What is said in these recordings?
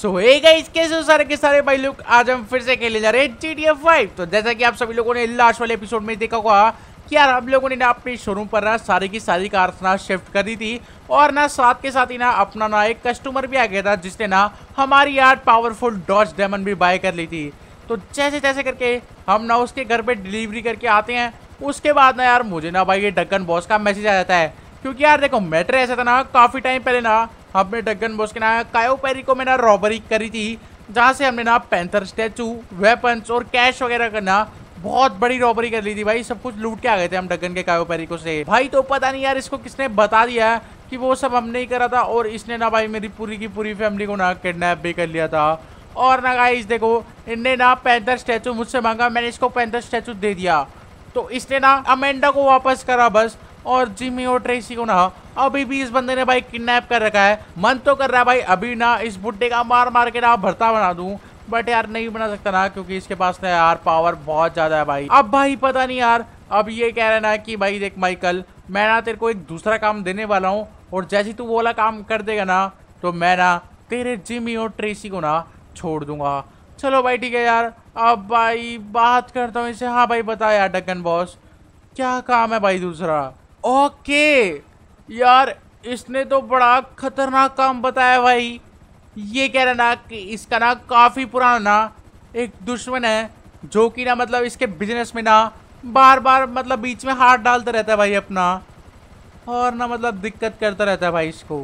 सो hey guys कैसे हो सारे के सारे भाई लोग आज हम फिर से खेले जा रहे हैं जी टी एफ फाइव तो जैसा कि आप सभी लोगों ने लास्ट वाले एपिसोड में देखा हुआ कि यार हम लोगों ने ना अपने शोरूम पर ना सारी की सारी कार्स ना शिफ्ट कर दी थी और ना साथ के साथ ही ना अपना ना एक कस्टमर भी आ गया था जिसने ना हमारी यार पावरफुल डॉच डेमन भी बाय कर ली थी तो जैसे जैसे करके हम ना उसके घर पर डिलीवरी करके आते हैं उसके बाद ना यार मुझे ना भाई ये डक्कन बॉस का मैसेज आ जाता है क्योंकि यार देखो मैटर ऐसा था ना काफ़ी टाइम पहले ना हमने डगन बोस के ना कायो पैरी को मैंने रॉबरी करी थी जहाँ से हमने ना पैंथर स्टैचू वेपन्स और कैश वगैरह करना बहुत बड़ी रॉबरी कर ली थी भाई सब कुछ लूट के आ गए थे हम डगन के कायो को से भाई तो पता नहीं यार इसको किसने बता दिया कि वो सब हमने ही करा था और इसने ना भाई मेरी पूरी की पूरी फैमिली को ना किडनेप भी कर लिया था और ना गाइस देखो इनने ना पैंथर स्टैचू मुझसे मांगा मैंने इसको पैंथर स्टैचू दे दिया तो इसने ना अमेंडा को वापस करा बस और जिमी और ट्रेसी को ना अभी भी इस बंदे ने भाई किडनैप कर रखा है मन तो कर रहा है भाई अभी ना इस बुड्ढे का मार मार के ना भरता बना दूं बट यार नहीं बना सकता ना क्योंकि इसके पास ना यार पावर बहुत ज़्यादा है भाई अब भाई पता नहीं यार अब ये कह रहे ना कि भाई देख माइकल मैं ना तेरे को एक दूसरा काम देने वाला हूँ और जैसे तू वाला काम कर देगा ना तो मैं ना तेरे जिमी और ट्रेसी को ना छोड़ दूंगा चलो भाई ठीक है यार अब भाई बात करता हूँ इसे हाँ भाई बता यार डक्कन बॉस क्या काम है भाई दूसरा ओके यार इसने तो बड़ा खतरनाक काम बताया भाई ये कह रहा ना कि इसका ना काफ़ी पुराना एक दुश्मन है जो कि ना मतलब इसके बिजनेस में ना बार बार मतलब बीच में हाथ डालता रहता है भाई अपना और ना मतलब दिक्कत करता रहता है भाई इसको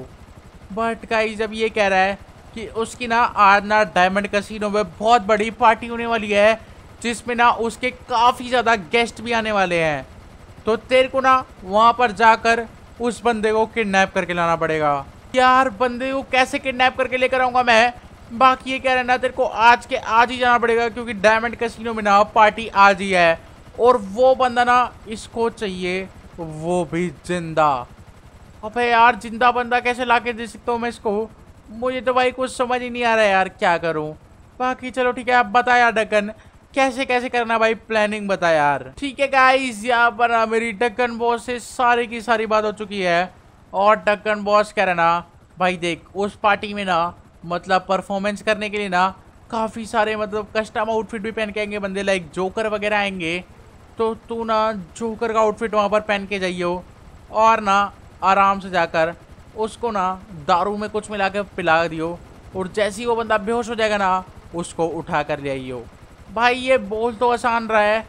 बट का जब ये कह रहा है कि उसकी ना आज ना डायमंड कसिनो में बहुत बड़ी पार्टी होने वाली है जिसमें ना उसके काफ़ी ज़्यादा गेस्ट भी आने वाले हैं तो तेरे को ना वहाँ पर जाकर उस बंदे को किडनैप करके लाना पड़ेगा यार बंदे को कैसे किडनैप करके लेकर आऊँगा मैं बाकी ये कह रहे ना तेरे को आज के आज ही जाना पड़ेगा क्योंकि डायमंड कसिनो में ना पार्टी आज ही है और वो बंदा ना इसको चाहिए वो भी जिंदा अबे यार जिंदा बंदा कैसे ला के दे सकता हूँ मैं इसको मुझे तो भाई कुछ समझ ही नहीं आ रहा है यार क्या करूँ बाकी चलो ठीक है आप बताया यार डकन कैसे कैसे करना भाई प्लानिंग बता यार ठीक है गाइस यहाँ पर ना मेरी डक्कन बॉस से सारी की सारी बात हो चुकी है और डक्कन बॉस कह रहे ना भाई देख उस पार्टी में ना मतलब परफॉर्मेंस करने के लिए ना काफ़ी सारे मतलब कस्टम आउटफिट भी पहन के आएंगे बंदे लाइक जोकर वगैरह आएंगे तो तू ना जोकर का आउटफिट वहाँ पर पहन के जाइयो और ना आराम से जाकर उसको ना दारू में कुछ मिला के पिला दियो और जैसे ही वो बंदा बेहोश हो जाएगा ना उसको उठा कर ले आइयो भाई ये बोल तो आसान रहा है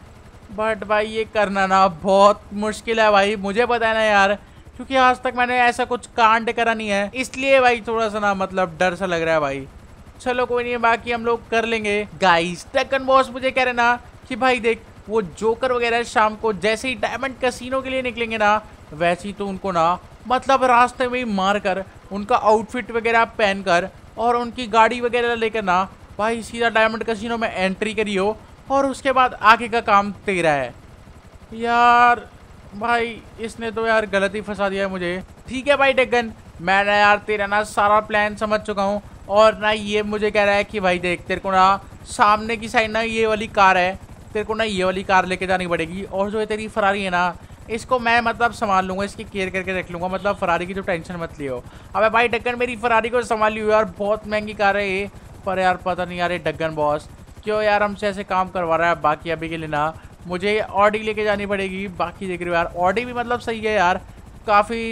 बट भाई ये करना ना बहुत मुश्किल है भाई मुझे पता है ना यार क्योंकि आज तक मैंने ऐसा कुछ कांड करा नहीं है इसलिए भाई थोड़ा सा ना मतलब डर सा लग रहा है भाई चलो कोई नहीं बाकी हम लोग कर लेंगे गाइस टेकन बॉस मुझे कह रहे ना कि भाई देख वो जोकर वगैरह शाम को जैसे ही डायमंड कसिनो के लिए निकलेंगे ना वैसे ही तो उनको ना मतलब रास्ते में ही मार कर उनका आउटफिट वगैरह पहन कर और उनकी गाड़ी वगैरह लेकर ना भाई सीधा डायमंड कसिनो में एंट्री करी हो और उसके बाद आगे का काम तेरा है यार भाई इसने तो यार गलत ही फंसा दिया है मुझे ठीक है भाई डेगन मैं ना यार तेरा ना सारा प्लान समझ चुका हूँ और ना ये मुझे कह रहा है कि भाई देख तेरे को ना सामने की साइड ना ये वाली कार है तेरे को ना ये वाली कार लेके जानी पड़ेगी और जो है तेरी फरारी है ना इसको मैं मतलब संभाल लूँगा इसकी केयर करके रख लूँगा मतलब फरारी की तो टेंशन मत लियो अबे भाई डक्कन मेरी फरारी को संभाल हुई यार बहुत महंगी कार है ये पर यार पता नहीं यार ये डगन बॉस क्यों यार हमसे ऐसे काम करवा रहा है बाकी अभी के लिए ना मुझे ऑडी लेके जानी पड़ेगी बाकी देख रहे हो यार ऑडी भी मतलब सही है यार काफ़ी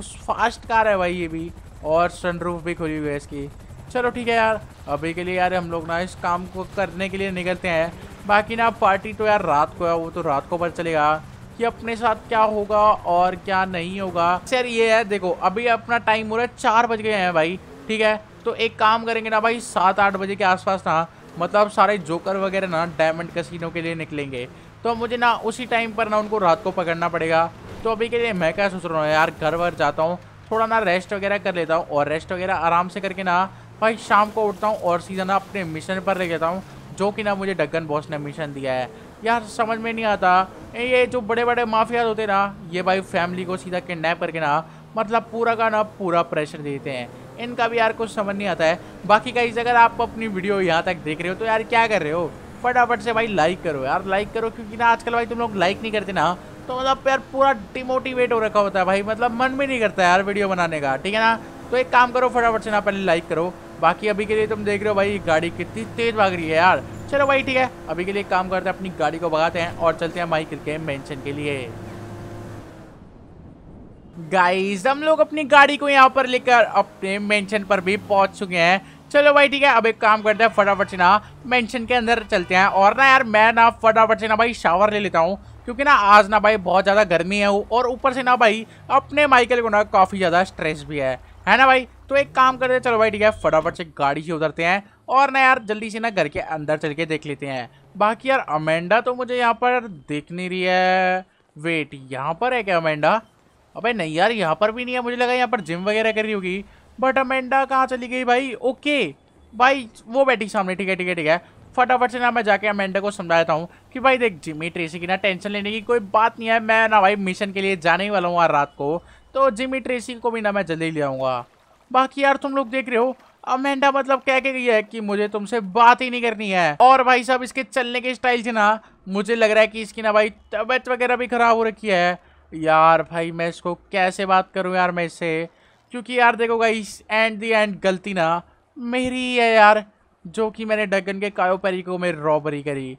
फास्ट कार है भाई ये भी और सनरूफ भी खुली हुई है इसकी चलो ठीक है यार अभी के लिए यार हम लोग ना इस काम को करने के लिए निकलते हैं बाकी ना पार्टी तो यार रात को है वो तो रात को पता चलेगा कि अपने साथ क्या होगा और क्या नहीं होगा सर ये है देखो अभी अपना टाइम हो रहा है चार बज गए हैं भाई ठीक है तो एक काम करेंगे ना भाई सात आठ बजे के आसपास ना मतलब सारे जोकर वगैरह ना डायमंड कसिनो के लिए निकलेंगे तो मुझे ना उसी टाइम पर ना उनको रात को पकड़ना पड़ेगा तो अभी के लिए मैं क्या सोच रहा हूँ यार घर वर जाता हूँ थोड़ा ना रेस्ट वगैरह कर लेता हूँ और रेस्ट वगैरह आराम से करके ना भाई शाम को उठता हूँ और सीधा ना अपने मिशन पर ले जाता हूँ जो कि ना मुझे डगन बॉस ने मिशन दिया है यार समझ में नहीं आता ये जो बड़े बड़े माफियाज होते ना ये भाई फैमिली को सीधा किडनेप करके ना मतलब पूरा का ना पूरा प्रेशर देते हैं इनका भी यार कुछ समझ नहीं आता है बाकी गाइज अगर आप अपनी वीडियो यहाँ तक देख रहे हो तो यार क्या कर रहे हो फटाफट से भाई लाइक करो यार लाइक करो क्योंकि ना आजकल भाई तुम लोग लाइक नहीं करते ना तो मतलब यार पूरा डिमोटिवेट हो रखा होता है भाई मतलब मन भी नहीं करता यार वीडियो बनाने का ठीक है ना तो एक काम करो फटाफट से ना पहले लाइक करो बाकी अभी के लिए तुम देख रहे हो भाई गाड़ी कितनी तेज़ भाग रही है यार चलो भाई ठीक है अभी के लिए काम करते हैं अपनी गाड़ी को भगाते हैं और चलते हैं माई क्रिकेट मैंशन के लिए गाइस हम लोग अपनी गाड़ी को यहाँ पर लेकर अपने मेंशन पर भी पहुंच चुके हैं चलो भाई ठीक है अब एक काम करते हैं फटाफट से ना मेंशन के अंदर चलते हैं और ना यार मैं ना फटाफट से ना भाई शावर ले लेता हूँ क्योंकि ना आज ना भाई बहुत ज़्यादा गर्मी है और ऊपर से ना भाई अपने माइकल को ना काफ़ी ज़्यादा स्ट्रेस भी है है ना भाई तो एक काम करते हैं चलो भाई ठीक है फटाफट से गाड़ी से उतरते हैं और ना यार जल्दी से ना घर के अंदर चल के देख लेते हैं बाकी यार अमेंडा तो मुझे यहाँ पर दिख नहीं रही है वेट यहाँ पर है क्या अमेंडा अबे नहीं यार यहाँ पर भी नहीं है मुझे लगा यहाँ पर जिम वगैरह कर रही होगी बट अमेंडा कहाँ चली गई भाई ओके भाई वो बैठी सामने ठीक है ठीक है ठीक है फटाफट से ना मैं जाके अमेंडा को समझाता हूँ कि भाई देख जिमी ट्रेसी की ना टेंशन लेने की कोई बात नहीं है मैं ना भाई मिशन के लिए जाने ही वाला हूँ आज रात को तो जिमी ट्रेसी को भी ना मैं जल्दी ले आऊँगा बाकी यार तुम लोग देख रहे हो अमेंडा मतलब कह के गई है कि मुझे तुमसे बात ही नहीं करनी है और भाई साहब इसके चलने के स्टाइल से ना मुझे लग रहा है कि इसकी ना भाई तबीयत वगैरह भी खराब हो रखी है यार भाई मैं इसको कैसे बात करूँ यार मैं इससे क्योंकि यार देखो भाई एंड दी एंड गलती ना मेरी है यार जो कि मैंने डगन के कायो को में रॉबरी करी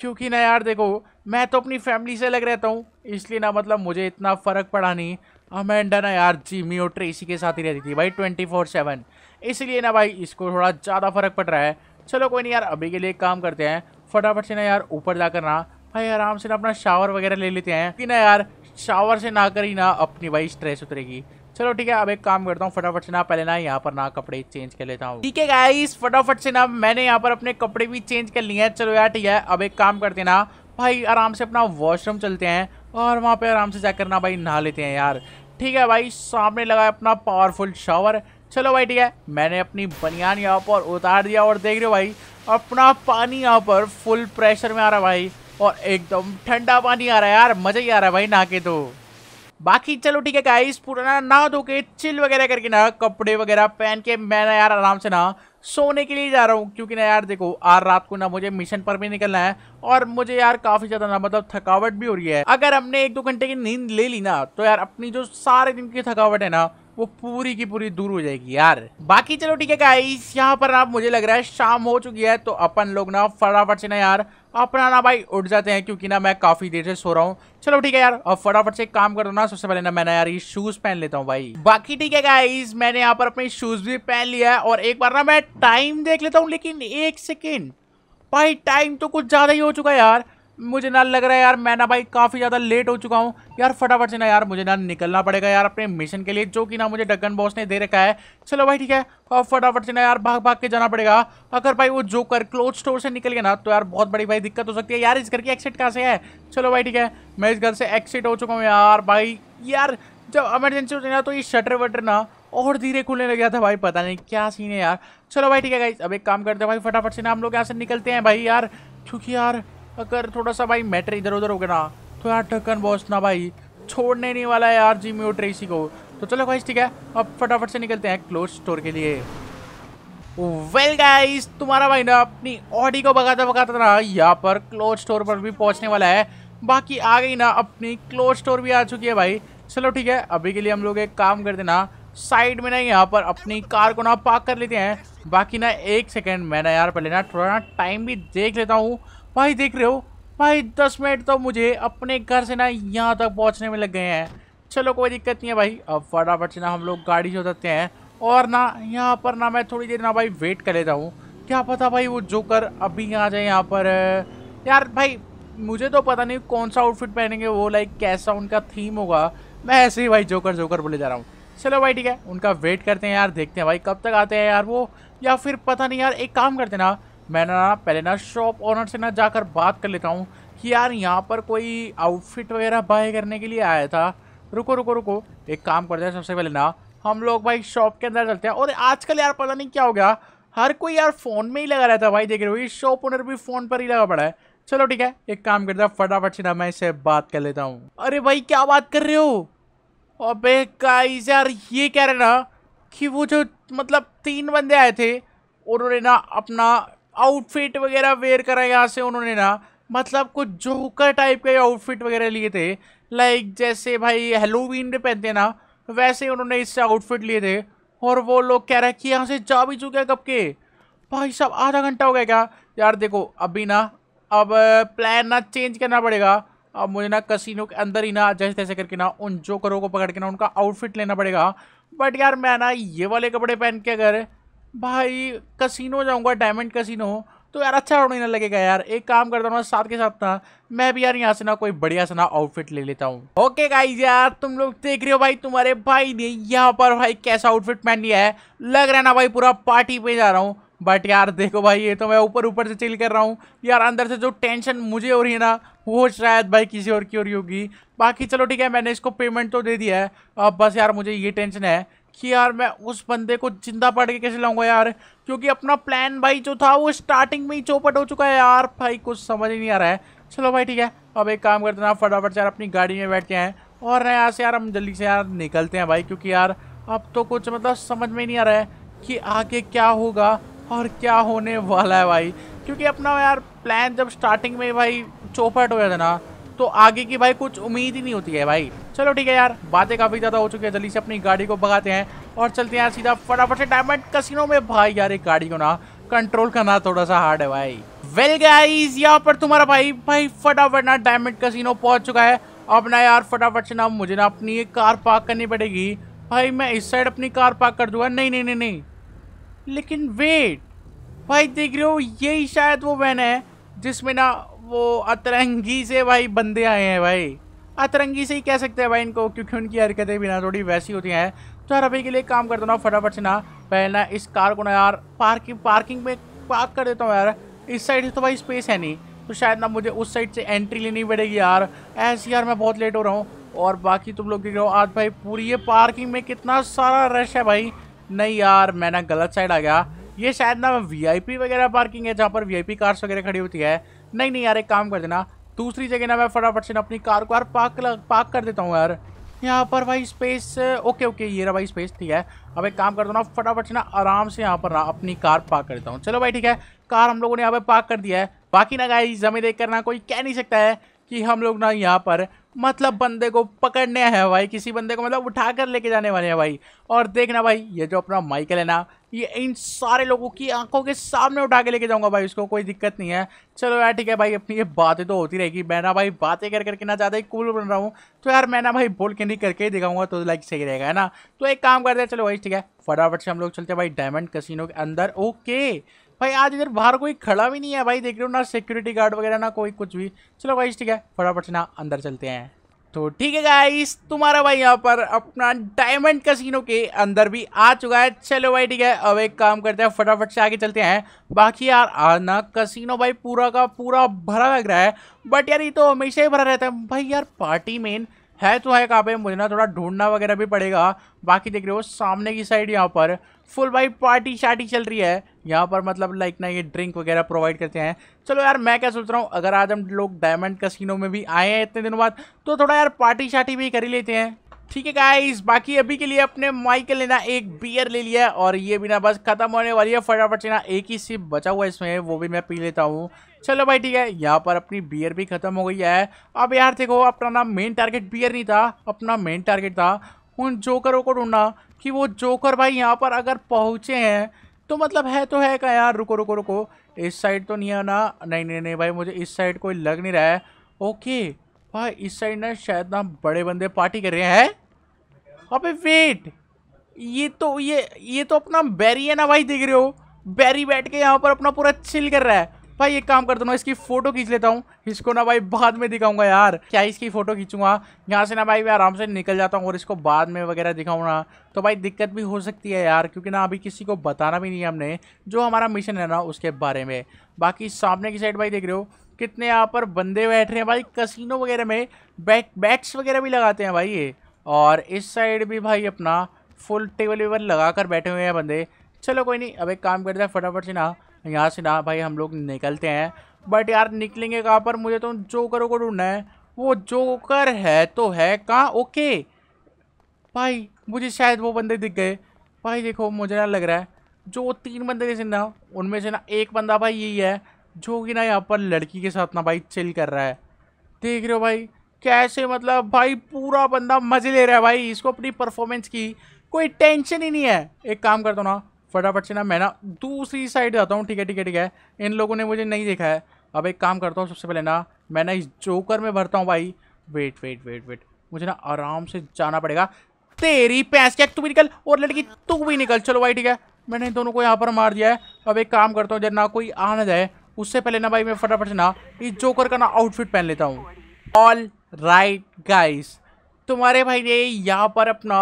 क्योंकि ना यार देखो मैं तो अपनी फैमिली से अलग रहता हूँ इसलिए ना मतलब मुझे इतना फ़र्क पड़ा नहीं अमेंडा ना यार जिमी और ट्रेसी के साथ ही रहती थी भाई ट्वेंटी फोर सेवन इसलिए ना भाई इसको थोड़ा ज़्यादा फ़र्क पड़ रहा है चलो कोई नहीं यार अभी के लिए काम करते हैं फटाफट से ना यार ऊपर जाकर ना भाई आराम से ना अपना शावर वगैरह ले लेते हैं कि ना यार शावर से ना कर ही ना अपनी भाई स्ट्रेस उतरेगी चलो ठीक है अब एक काम करता हूँ फटाफट से ना पहले ना यहाँ पर ना कपड़े चेंज कर लेता हूँ ठीक है गाइस फटाफट से ना मैंने यहाँ पर अपने कपड़े भी चेंज कर लिए हैं चलो यार ठीक है अब एक काम करते हैं ना भाई आराम से अपना वॉशरूम चलते हैं और वहाँ पे आराम से जाकर ना भाई नहा लेते हैं यार ठीक है भाई सामने लगा अपना पावरफुल शावर चलो भाई ठीक है मैंने अपनी बनियान यहाँ पर उतार दिया और देख रहे हो भाई अपना पानी यहाँ पर फुल प्रेशर में आ रहा भाई और एकदम ठंडा पानी आ रहा है यार मज़ा ही आ रहा है भाई नहा के तो बाकी चलो ठीक है गाइस पूरा ना धो के चिल वगैरह करके ना कपड़े वगैरह पहन के मैं ना यार आराम से ना सोने के लिए जा रहा हूँ क्योंकि ना यार देखो आज रात को ना मुझे मिशन पर भी निकलना है और मुझे यार काफ़ी ज़्यादा ना मतलब थकावट भी हो रही है अगर हमने एक दो घंटे की नींद ले ली ना तो यार अपनी जो सारे दिन की थकावट है ना वो पूरी की पूरी दूर हो जाएगी यार बाकी चलो ठीक है गाइस यहाँ पर आप मुझे लग रहा है शाम हो चुकी है तो अपन लोग ना फटाफट से ना यार अपना ना भाई उठ जाते हैं क्योंकि ना मैं काफ़ी देर से सो रहा हूँ चलो ठीक है यार अब फटाफट से काम कर ना सबसे पहले ना मैंने यार ये शूज़ पहन लेता हूँ भाई बाकी ठीक है गाइज मैंने यहाँ पर अपने शूज़ भी पहन लिया है और एक बार ना मैं टाइम देख लेता हूँ लेकिन एक सेकेंड भाई टाइम तो कुछ ज़्यादा ही हो चुका है यार मुझे ना लग रहा है यार मैं ना भाई काफ़ी ज़्यादा लेट हो चुका हूँ यार फटाफट से ना यार मुझे ना निकलना पड़ेगा यार अपने मिशन के लिए जो कि ना मुझे डगन बॉस ने दे रखा है चलो भाई ठीक है और फटाफट से ना यार भाग भाग के जाना पड़ेगा अगर भाई वो जो कर क्लोथ स्टोर से निकल गया ना तो यार बहुत बड़ी भाई दिक्कत हो सकती है यार इस घर की एक्सिट कहाँ से है चलो भाई ठीक है मैं इस घर से एक्सिट हो चुका हूँ यार भाई यार जब एमरजेंसी होती ना तो ये शटर वटर ना और धीरे खुलने लग गया था भाई पता नहीं क्या सीन है यार चलो भाई ठीक है भाई अब एक काम करते हैं भाई फटाफट से ना हम लोग यहाँ से निकलते हैं भाई यार क्योंकि यार अगर थोड़ा सा भाई मैटर इधर उधर हो गया ना तो यार ढक्कन बॉस ना भाई छोड़ने नहीं वाला है यार जी और को तो चलो भाई ठीक है अब फटाफट से निकलते हैं क्लोज स्टोर के लिए वेल गाइस तुम्हारा भाई ना अपनी ऑडी को बगाता बगाता ना यहाँ पर क्लोज स्टोर पर भी पहुँचने वाला है बाकी आ गई ना अपनी क्लोज स्टोर भी आ चुकी है भाई चलो ठीक है अभी के लिए हम लोग एक काम करते ना साइड में ना यहाँ पर अपनी कार को ना पार्क कर लेते हैं बाकी ना एक सेकेंड मैं ना यार पहले ना थोड़ा ना टाइम भी देख लेता हूँ भाई देख रहे हो भाई दस मिनट तो मुझे अपने घर से ना यहाँ तक पहुँचने में लग गए हैं चलो कोई दिक्कत नहीं है भाई अब फटाफट से ना हम लोग गाड़ी से देते हैं और ना यहाँ पर ना मैं थोड़ी देर ना भाई वेट कर लेता हूँ क्या पता भाई वो जोकर अभी आ जाए यहाँ पर यार भाई मुझे तो पता नहीं कौन सा आउटफिट पहनेंगे वो लाइक कैसा उनका थीम होगा मैं ऐसे ही भाई जोकर जोकर बोले जा रहा हूँ चलो भाई ठीक है उनका वेट करते हैं यार देखते हैं भाई कब तक आते हैं यार वो या फिर पता नहीं यार एक काम करते ना मैं ना पहले ना शॉप ओनर से ना जाकर बात कर लेता हूँ कि यार यहाँ पर कोई आउटफिट वगैरह बाय करने के लिए आया था रुको रुको रुको एक काम करते हैं सबसे पहले ना हम लोग भाई शॉप के अंदर चलते हैं और आजकल यार पता नहीं क्या हो गया हर कोई यार फ़ोन में ही लगा रहता है भाई देख रहे हो ये शॉप ओनर भी फ़ोन पर ही लगा पड़ा है चलो ठीक है एक काम करता है फटाफट से ना मैं इसे बात कर लेता हूँ अरे भाई क्या बात कर रहे हो अबे गाइस यार ये कह रहे ना कि वो जो मतलब तीन बंदे आए थे उन्होंने ना अपना आउटफिट वगैरह वेयर करा यहाँ से उन्होंने ना मतलब कुछ जोकर टाइप के आउटफिट वगैरह लिए थे लाइक जैसे भाई हेलोवीन पे पहनते ना वैसे उन्होंने इससे आउटफिट लिए थे और वो लोग कह रहे हैं कि यहाँ से जा भी चुके हैं कब के भाई साहब आधा घंटा हो गया क्या यार देखो अभी ना अब प्लान ना चेंज करना पड़ेगा अब मुझे ना कसिनो के अंदर ही ना जैसे तैसे करके ना उन जोकरों को पकड़ के ना उनका आउटफिट लेना पड़ेगा बट यार मैं ना ये वाले कपड़े पहन के अगर भाई कसिनो जाऊँगा डायमंड कसिनो हो तो यार अच्छा होने ना लगेगा यार एक काम करता हूँ साथ के साथ ना मैं भी यार यहाँ से ना कोई बढ़िया सा ना आउटफिट ले लेता हूँ ओके गाइज यार तुम लोग देख रहे हो भाई तुम्हारे भाई ने यहाँ पर भाई कैसा आउटफिट पहन लिया है लग रहा है ना भाई पूरा पार्टी पे जा रहा हूँ बट यार देखो भाई ये तो मैं ऊपर ऊपर से चिल कर रहा हूँ यार अंदर से जो टेंशन मुझे हो रही है ना वो शायद भाई किसी और की हो रही होगी बाकी चलो ठीक है मैंने इसको पेमेंट तो दे दिया है अब बस यार मुझे ये टेंशन है कि यार मैं उस बंदे को जिंदा पढ़ के कैसे लाऊंगा यार क्योंकि अपना प्लान भाई जो था वो स्टार्टिंग में ही चौपट हो चुका है यार भाई कुछ समझ ही नहीं आ रहा है चलो भाई ठीक है अब एक काम करते हैं फटाफट यार अपनी गाड़ी में बैठ के आए और यहाँ से यार हम जल्दी से यार निकलते हैं भाई क्योंकि यार अब तो कुछ मतलब समझ में नहीं आ रहा है कि आगे क्या होगा और क्या होने वाला है भाई क्योंकि अपना यार प्लान जब स्टार्टिंग में भाई चौपट हो जाता ना तो आगे की भाई कुछ उम्मीद ही नहीं होती है भाई चलो ठीक है यार बातें काफ़ी ज़्यादा हो चुकी है जल्दी से अपनी गाड़ी को भगाते हैं और चलते हैं सीधा फटाफट से डायमंड कसिनो में भाई यार एक गाड़ी को ना कंट्रोल करना थोड़ा सा हार्ड है भाई वेल गाइज यहाँ पर तुम्हारा भाई भाई फटाफट ना डायमंड कसिनो पहुँच चुका है अब ना यार फटाफट से ना मुझे ना अपनी एक कार पार्क करनी पड़ेगी भाई मैं इस साइड अपनी कार पार्क कर दूंगा नहीं नहीं नहीं नहीं लेकिन वेट भाई देख रहे हो यही शायद वो वैन है जिसमें ना वो अतरंगी से भाई बंदे आए हैं भाई अतरंगी से ही कह सकते हैं भाई इनको क्योंकि उनकी हरकतें भी ना थोड़ी वैसी होती हैं तो यार अभी के लिए काम करता ना फटाफट से ना पहले ना इस कार को ना यार पार्किंग पार्किंग में पार्क कर देता हूँ यार इस साइड से तो भाई स्पेस है नहीं तो शायद ना मुझे उस साइड से एंट्री लेनी पड़ेगी यार ऐसे यार मैं बहुत लेट हो रहा हूँ और बाकी तुम लोग देख रहे हो आज भाई पूरी ये पार्किंग में कितना सारा रश है भाई नहीं यार मैं ना गलत साइड आ गया ये शायद ना वीआईपी वगैरह पार्किंग है जहाँ पर वीआईपी कार्स वगैरह खड़ी होती है नहीं नहीं यार एक काम कर देना दूसरी जगह ना मैं फटाफट से ना अपनी कार को यार पार्क पार्क कर देता हूँ यार यहाँ पर भाई स्पेस ओके ओके ये रहा भाई स्पेस ठीक है अब एक काम कर दो ना फटाफट से ना आराम से यहाँ पर ना अपनी कार पार्क कर देता हूँ चलो भाई ठीक है कार हम लोगों ने यहाँ पर पार्क कर दिया है बाकी ना गाई हमें देख कर ना कोई कह नहीं सकता है कि हम लोग ना यहाँ पर मतलब बंदे को पकड़ने हैं भाई किसी बंदे को मतलब उठा कर लेके जाने वाले हैं भाई और देखना भाई ये जो अपना माइकल है ना ये इन सारे लोगों की आंखों के सामने उठा के लेके जाऊंगा भाई उसको कोई दिक्कत नहीं है चलो यार ठीक है भाई अपनी ये बातें तो होती रहेगी मैं ना भाई बातें कर करके ना ज़्यादा ही कूल बन रहा हूँ तो यार मैं ना भाई बोल के नहीं करके ही दिखाऊंगा तो लाइक सही रहेगा है ना तो एक काम करते हैं चलो भाई ठीक है फटाफट से हम लोग चलते हैं भाई डायमंड कसिनो के अंदर ओके भाई आज इधर बाहर कोई खड़ा भी नहीं है भाई देख रहे हो ना सिक्योरिटी गार्ड वगैरह ना कोई कुछ भी चलो भाई ठीक है फटाफट से ना अंदर चलते हैं तो ठीक है गाइस तुम्हारा भाई यहाँ पर अपना डायमंड कसिनो के अंदर भी आ चुका है चलो भाई ठीक है अब एक काम करते हैं फटाफट से आगे चलते हैं बाकी यार आना कसिनो भाई पूरा का पूरा भरा लग रहा है बट यार ये तो हमेशा ही भरा रहता है भाई यार पार्टी मेन है तो है कहाँ पे मुझे ना थोड़ा ढूंढना वगैरह भी पड़ेगा बाकी देख रहे हो सामने की साइड यहाँ पर फुल भाई पार्टी शार्टी चल रही है यहाँ पर मतलब लाइक ना ये ड्रिंक वगैरह प्रोवाइड करते हैं चलो यार मैं क्या सोच रहा हूँ अगर आज हम लोग डायमंड कसिनो में भी आए हैं इतने दिनों बाद तो थोड़ा यार पार्टी शार्टी भी कर ही लेते हैं ठीक है गाइस बाकी अभी के लिए अपने माइकल के ना एक बियर ले लिया और ये भी ना बस खत्म होने वाली है फटाफट से ना एक ही सिप बचा हुआ है इसमें वो भी मैं पी लेता हूँ चलो भाई ठीक है यहाँ पर अपनी बियर भी खत्म हो गई है अब यार देखो अपना ना मेन टारगेट बियर नहीं था अपना मेन टारगेट था उन जोकरों को ढूंढना कि वो जोकर भाई यहाँ पर अगर पहुँचे हैं तो मतलब है तो है क्या यार रुको रुको रुको इस साइड तो नहीं आना नहीं नहीं नहीं भाई मुझे इस साइड कोई लग नहीं रहा है ओके भाई इस साइड ना शायद ना बड़े बंदे पार्टी कर रहे हैं अबे वेट ये तो ये ये तो अपना बैरी है ना भाई देख रहे हो बैरी बैठ के यहाँ पर अपना पूरा छिल कर रहा है भाई एक काम करता हूँ इसकी फोटो खींच लेता हूँ इसको ना भाई बाद में दिखाऊंगा यार क्या इसकी फोटो खींचूंगा यहाँ से ना भाई मैं आराम से निकल जाता हूँ और इसको बाद में वगैरह दिखाऊँ ना तो भाई दिक्कत भी हो सकती है यार क्योंकि ना अभी किसी को बताना भी नहीं है हमने जो हमारा मिशन है ना उसके बारे में बाकी सामने की साइड भाई देख रहे हो कितने यहाँ पर बंदे बैठ रहे हैं भाई कसिनो वगैरह में बैट बैट्स वगैरह भी लगाते हैं भाई ये और इस साइड भी भाई अपना फुल टेबल वेबल लगा कर बैठे हुए हैं बंदे चलो कोई नहीं अब एक काम करते हैं फटाफट से ना यहाँ से ना भाई हम लोग निकलते हैं बट यार निकलेंगे कहाँ पर मुझे तो जोकरों को ढूंढना है वो जोकर है तो है कहाँ ओके भाई मुझे शायद वो बंदे दिख गए भाई देखो मुझे ना लग रहा है जो तीन बंदे जैसे ना उनमें से ना एक बंदा भाई यही है जो कि ना यहाँ पर लड़की के साथ ना भाई चिल कर रहा है देख रहे हो भाई कैसे मतलब भाई पूरा बंदा मज़े ले रहा है भाई इसको अपनी परफॉर्मेंस की कोई टेंशन ही नहीं है एक काम कर दो ना फटाफट से ना मैं ना दूसरी साइड जाता हूँ ठीक है ठीक है ठीक है इन लोगों ने मुझे नहीं देखा है अब एक काम करता हूँ सबसे पहले ना मैं ना इस जोकर में भरता हूँ भाई वेट वेट वेट वेट मुझे ना आराम से जाना पड़ेगा तेरी पैंस क्या तू भी निकल और लड़की तू भी निकल चलो भाई ठीक है मैंने इन दोनों को यहाँ पर मार दिया है अब एक काम करता हूँ जब ना कोई आ ना जाए उससे पहले ना भाई मैं फटाफट से ना इस जोकर का ना आउटफिट पहन लेता हूँ ऑल राइट गाइस तुम्हारे भाई ने यहाँ पर अपना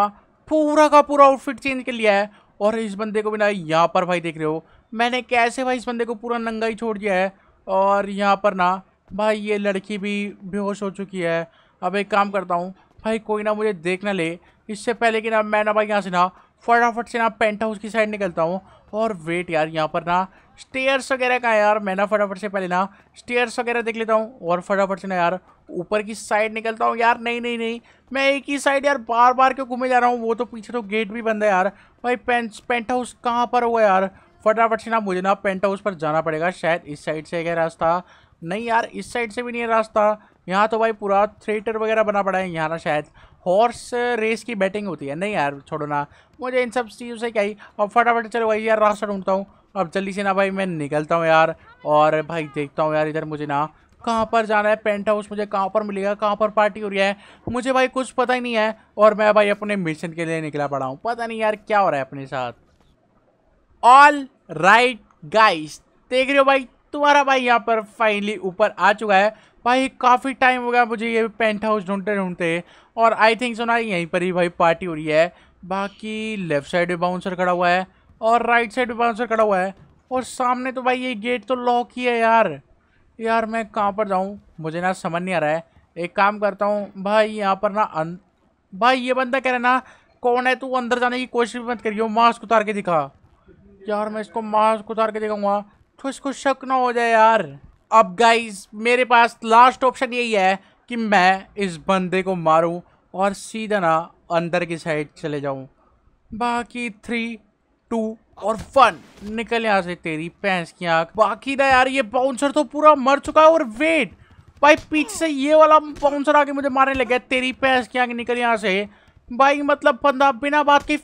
पूरा का पूरा आउटफिट चेंज कर लिया है और इस बंदे को भी ना यहाँ पर भाई देख रहे हो मैंने कैसे भाई इस बंदे को पूरा नंगा ही छोड़ दिया है और यहाँ पर ना भाई ये लड़की भी बेहोश हो चुकी है अब एक काम करता हूँ भाई कोई ना मुझे देख ना ले इससे पहले कि ना मैं ना भाई यहाँ से ना फटाफट से ना पेंट हाउस की साइड निकलता हूँ और वेट यार यहाँ पर ना स्टेयर्स वगैरह का यार मैं ना फटाफट से पहले ना स्टेयर्स वगैरह देख लेता हूँ और फटाफट से ना यार ऊपर की साइड निकलता हूँ यार नहीं नहीं नहीं मैं एक ही साइड यार बार बार क्यों घूमे जा रहा हूँ वो तो पीछे तो गेट भी बंद है यार भाई पेंट पेंट हाउस कहाँ पर होगा यार फटाफट से ना मुझे ना पेंट हाउस पर जाना पड़ेगा शायद इस साइड से है रास्ता नहीं यार इस साइड से भी नहीं है रास्ता यहाँ तो भाई पूरा थिएटर वगैरह बना पड़ा है यहाँ ना शायद हॉर्स रेस की बैटिंग होती है नहीं यार छोड़ो ना मुझे इन सब चीज़ों से क्या ही और फटाफट चलो भाई यार रास्ता ढूंढता हूँ अब जल्दी से ना भाई मैं निकलता हूँ यार और भाई देखता हूँ यार इधर मुझे ना कहाँ पर जाना है पेंट हाउस मुझे कहाँ पर मिलेगा कहाँ पर पार्टी हो रही है मुझे भाई कुछ पता ही नहीं है और मैं भाई अपने मिशन के लिए निकला पड़ा हूँ पता नहीं यार क्या हो रहा है अपने साथ ऑल राइट गाइस देख रहे हो भाई तुम्हारा भाई यहाँ पर फाइनली ऊपर आ चुका है भाई काफ़ी टाइम हो गया मुझे ये पेंट हाउस ढूंढते ढूंढते और आई थिंक सुना यहीं पर ही भाई पार्टी हो रही है बाकी लेफ्ट साइड बाउंसर खड़ा हुआ है और राइट साइड पे बाउंसर खड़ा हुआ है और सामने तो भाई ये गेट तो लॉक ही है यार यार मैं कहाँ पर जाऊँ मुझे ना समझ नहीं आ रहा है एक काम करता हूँ भाई यहाँ पर ना अन... भाई ये बंदा कह रहा है ना कौन है तू अंदर जाने की कोशिश मत करियो मास्क उतार के दिखा यार मैं इसको मास्क उतार के दिखाऊंगा तो इसको शक ना हो जाए यार अब गाइज मेरे पास लास्ट ऑप्शन यही है कि मैं इस बंदे को मारूं और सीधा ना अंदर की साइड चले जाऊं बाकी थ्री टू और वन निकल यहाँ से तेरी पैंस की आंख बाकी ना यार ये बाउंसर तो पूरा मर चुका है और वेट भाई पीछे से ये वाला बाउंसर आके मुझे मारने लग गया तेरी पैंस की आंख निकल यहाँ से भाई मतलब बंदा बिना बात के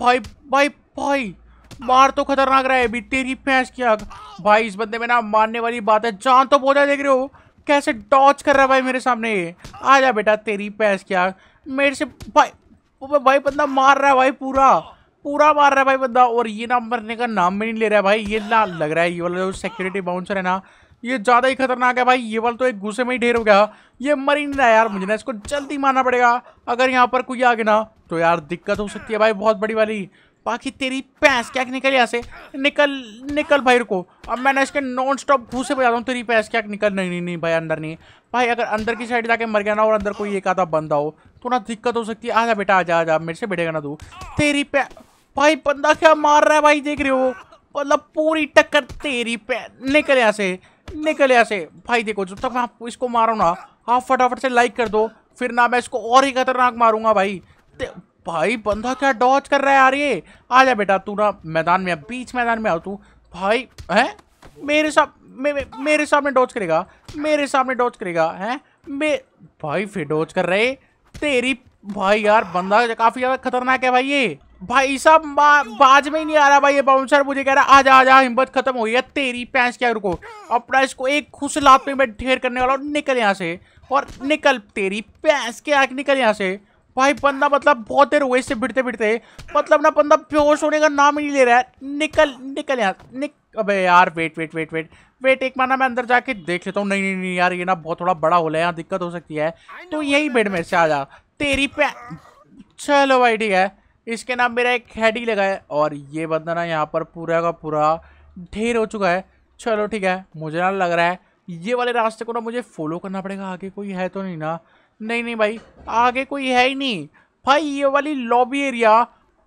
भाई भाई भाई मार तो खतरनाक रहा है अभी तेरी पैंस की आंख भाई इस बंदे में ना मारने वाली बात है जान तो बोझा देख रहे हो कैसे टॉच कर रहा है भाई मेरे सामने ये आ जा बेटा तेरी पैंस की आंख मेरे से भाई भाई बंदा मार रहा है भाई पूरा पूरा मार रहा है भाई बंदा और ये ना मरने का नाम भी नहीं ले रहा है भाई ये ना लग रहा है ये वाला जो सिक्योरिटी बाउंसर है ना ये ज़्यादा ही खतरनाक है भाई ये वाला तो एक गुस्से में ही ढेर हो गया ये मर ही नहीं रहा यार मुझे ना इसको जल्दी मारना पड़ेगा अगर यहाँ पर कोई आ गया ना तो यार दिक्कत हो सकती है भाई बहुत बड़ी वाली बाकी तेरी पैस क्या निकल यहाँ से निकल निकल भाई रुको अब मैं ना इसके नॉन स्टॉप घूसे बजाता हूँ तेरी पैस क्या निकल नहीं नहीं नहीं भाई अंदर नहीं भाई अगर अंदर की साइड जाके मर गया ना और अंदर कोई एक आधा बंदा हो तो ना दिक्कत हो सकती है आजा बेटा आजा आजा मेरे से बैठेगा ना तू तेरी पै भाई बंदा क्या मार रहा है भाई देख रहे हो मतलब पूरी टक्कर तेरी पे निकल यहाँ से निकल यहाँ से भाई देखो जब तक मैं इसको मारो ना आप फटाफट से लाइक कर दो फिर ना मैं इसको और ही खतरनाक मारूंगा भाई भाई बंदा क्या डॉच कर रहा है यार ये आ जा बेटा तू ना मैदान में बीच मैदान में आओ तू भाई है मेरे साथ मे, मे, मेरे सामने डॉच करेगा मेरे सामने डॉच करेगा है मे भाई फिर डॉच कर रहे तेरी भाई यार बंदा काफ़ी ज़्यादा खतरनाक है भाई ये भाई साहब बाज में ही नहीं आ रहा भाई ये बाउंसर मुझे कह रहा आजा आजा हिम्मत खत्म हो गई है तेरी पैंस क्या रुको अपना इसको एक खुश लात में मैं ढेर करने वाला हूँ निकल यहाँ से और निकल तेरी पैंस क्या निकल यहाँ से भाई बंदा मतलब बहुत देर हुए इससे भिड़ते भिड़ते मतलब ना बंदा बेहोश होने का नाम ही नहीं ले रहा है निकल निकल यहाँ निक अबे यार wait wait wait wait wait एक माना मैं अंदर जाके देख लेता हूँ नहीं नहीं नहीं यार ये ना बहुत थोड़ा बड़ा हो है यहाँ दिक्कत हो सकती है तो यही बेड में से आ जा तेरी पै चलो भाई ठीक है इसके नाम मेरा एक हैडी ही लगा है और ये बंदा ना यहाँ पर पूरा का पूरा ढेर हो चुका है चलो ठीक है मुझे ना लग रहा है ये वाले रास्ते को ना मुझे फॉलो करना पड़ेगा आगे कोई है तो नहीं ना नहीं नहीं भाई आगे कोई है ही नहीं भाई ये वाली लॉबी एरिया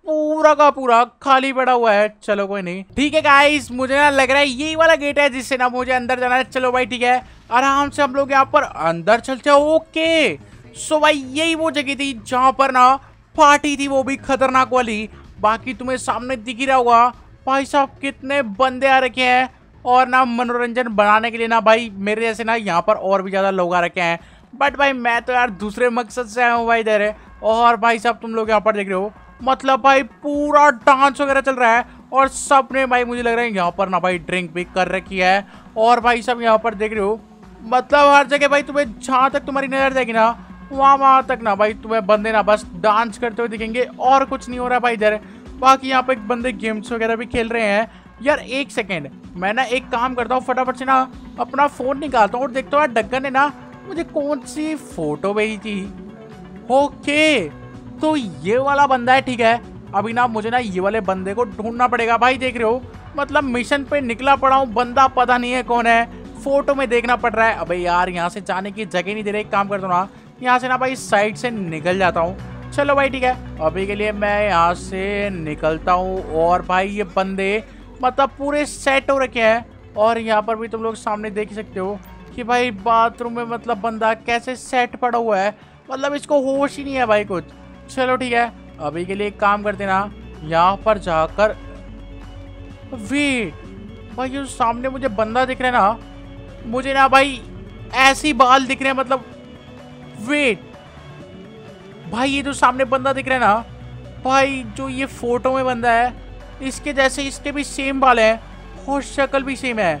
पूरा का पूरा खाली पड़ा हुआ है चलो कोई नहीं ठीक है गाइस मुझे ना लग रहा है यही वाला गेट है जिससे ना मुझे अंदर जाना है चलो भाई ठीक है आराम से हम लोग यहाँ पर अंदर चलते हैं ओके सो भाई यही वो जगह थी जहाँ पर ना पार्टी थी वो भी खतरनाक वाली बाकी तुम्हें सामने दिख ही रहा होगा भाई साहब कितने बंदे आ रखे हैं और ना मनोरंजन बनाने के लिए ना भाई मेरे जैसे ना यहाँ पर और भी ज़्यादा लोग आ रखे हैं बट भाई मैं तो यार दूसरे मकसद से आया हूँ भाई इधर और भाई साहब तुम लोग यहाँ पर देख रहे हो मतलब भाई पूरा डांस वगैरह चल रहा है और सब ने भाई मुझे लग रहा है यहाँ पर ना भाई ड्रिंक भी कर रखी है और भाई साहब यहाँ पर देख रहे हो मतलब हर जगह भाई तुम्हें जहाँ तक तुम्हारी नज़र जाएगी ना वहाँ वहाँ तक ना भाई तुम्हें बंदे ना बस डांस करते हुए दिखेंगे और कुछ नहीं हो रहा भाई इधर बाकी यहाँ पे बंदे गेम्स वगैरह भी खेल रहे हैं यार एक सेकेंड मैं ना एक काम करता हूँ फटाफट से ना अपना फ़ोन निकालता हूँ और देखता हूँ यार ने ना मुझे कौन सी फ़ोटो भेजी थी ओके तो ये वाला बंदा है ठीक है अभी ना मुझे ना ये वाले बंदे को ढूंढना पड़ेगा भाई देख रहे हो मतलब मिशन पे निकला पड़ा हूँ बंदा पता नहीं है कौन है फोटो में देखना पड़ रहा है अबे यार यहाँ से जाने की जगह नहीं दे रही काम करता हूँ ना यहाँ से ना भाई साइड से निकल जाता हूँ चलो भाई ठीक है अभी के लिए मैं यहाँ से निकलता हूँ और भाई ये बंदे मतलब पूरे सेट हो रखे हैं और यहाँ पर भी तुम लोग सामने देख सकते हो कि भाई बाथरूम में मतलब बंदा कैसे सेट पड़ा हुआ है मतलब इसको होश ही नहीं है भाई कुछ चलो ठीक है अभी के लिए एक काम करते ना यहाँ पर जाकर वेट भाई जो सामने मुझे बंदा दिख रहा है ना मुझे ना भाई ऐसी बाल दिख रहे हैं मतलब वेट भाई ये जो सामने बंदा दिख रहा है ना भाई जो ये फोटो में बंदा है इसके जैसे इसके भी सेम बाल है और शक्ल भी सेम है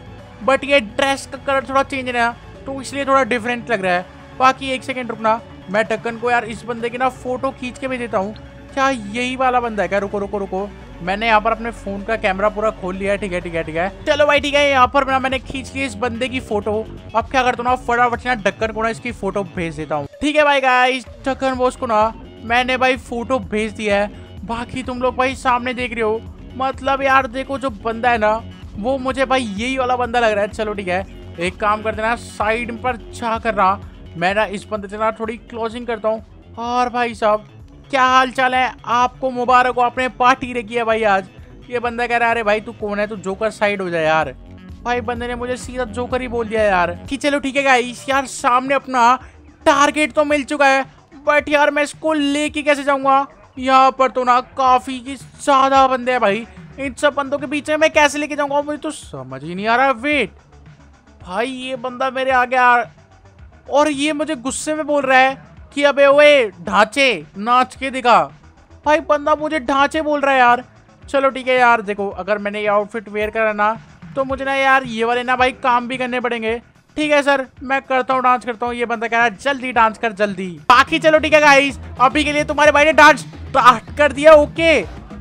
बट ये ड्रेस का कलर थोड़ा चेंज है ना तो इसलिए थोड़ा डिफरेंट लग रहा है बाकी एक सेकेंड रुकना मैं टक्कन को यार इस बंदे की ना फोटो खींच के भी देता हूँ क्या यही वाला बंदा है क्या रुको रुको रुको मैंने यहाँ पर अपने फोन का कैमरा पूरा खोल लिया है ठीक है ठीक है ठीक है चलो भाई ठीक है यहाँ पर ना मैंने खींच ली इस बंदे की फोटो अब क्या करता हूँ ना फटाफट ना डक्कर को ना इसकी फोटो भेज देता हूँ ठीक है भाई गाइस डक्कर बोस को ना मैंने भाई फोटो भेज दिया है बाकी तुम लोग भाई सामने देख रहे हो मतलब यार देखो जो बंदा है ना वो मुझे भाई यही वाला बंदा लग रहा है चलो ठीक है एक काम कर देना साइड पर छा कर रहा मैं ना इस बंदे से ना थोड़ी क्लोजिंग करता हूँ और भाई साहब क्या हाल चाल है आपको मुबारक हो आपने पार्टी रखी है भाई आज ये बंदा कह रहा है अरे भाई तू कौन है तू जोकर साइड हो जाए यार भाई बंदे ने मुझे सीधा जोकर ही बोल दिया यार कि चलो ठीक है गाइस यार सामने अपना टारगेट तो मिल चुका है बट यार मैं इसको लेके कैसे जाऊंगा यहाँ पर तो ना काफी ज्यादा बंदे है भाई इन सब बंदों के बीच में मैं कैसे लेके जाऊंगा मुझे तो समझ ही नहीं आ रहा वेट भाई ये बंदा मेरे आगे आ और ये मुझे गुस्से में बोल रहा है कि अबे ओए ढांचे नाच के दिखा भाई बंदा मुझे ढांचे बोल रहा है यार चलो ठीक है यार देखो अगर मैंने ये आउटफिट वेयर करा ना तो मुझे ना यार ये वाले ना भाई काम भी करने पड़ेंगे ठीक है सर मैं करता हूँ डांस करता हूँ ये बंदा कह रहा है जल्दी डांस कर जल्दी बाकी चलो ठीक है गाइस अभी के लिए तुम्हारे भाई ने डांस तो कर दिया ओके